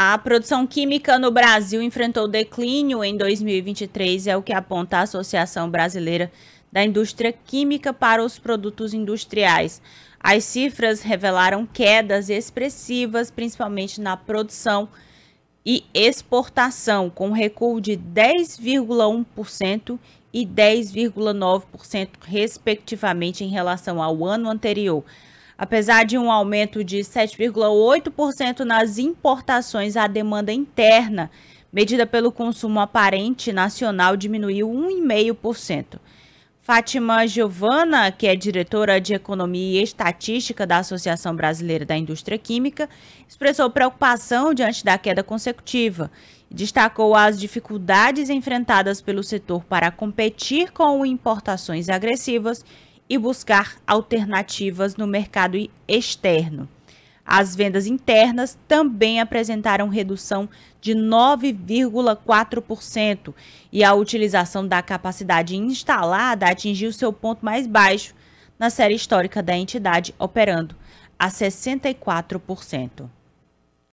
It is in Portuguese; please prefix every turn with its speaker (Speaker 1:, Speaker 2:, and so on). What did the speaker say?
Speaker 1: A produção química no Brasil enfrentou declínio em 2023, é o que aponta a Associação Brasileira da Indústria Química para os Produtos Industriais. As cifras revelaram quedas expressivas, principalmente na produção e exportação, com recuo de 10,1% e 10,9%, respectivamente, em relação ao ano anterior. Apesar de um aumento de 7,8% nas importações, a demanda interna, medida pelo consumo aparente nacional, diminuiu 1,5%. Fátima Giovana, que é diretora de Economia e Estatística da Associação Brasileira da Indústria Química, expressou preocupação diante da queda consecutiva e destacou as dificuldades enfrentadas pelo setor para competir com importações agressivas e buscar alternativas no mercado externo. As vendas internas também apresentaram redução de 9,4% e a utilização da capacidade instalada atingiu seu ponto mais baixo na série histórica da entidade, operando a 64%.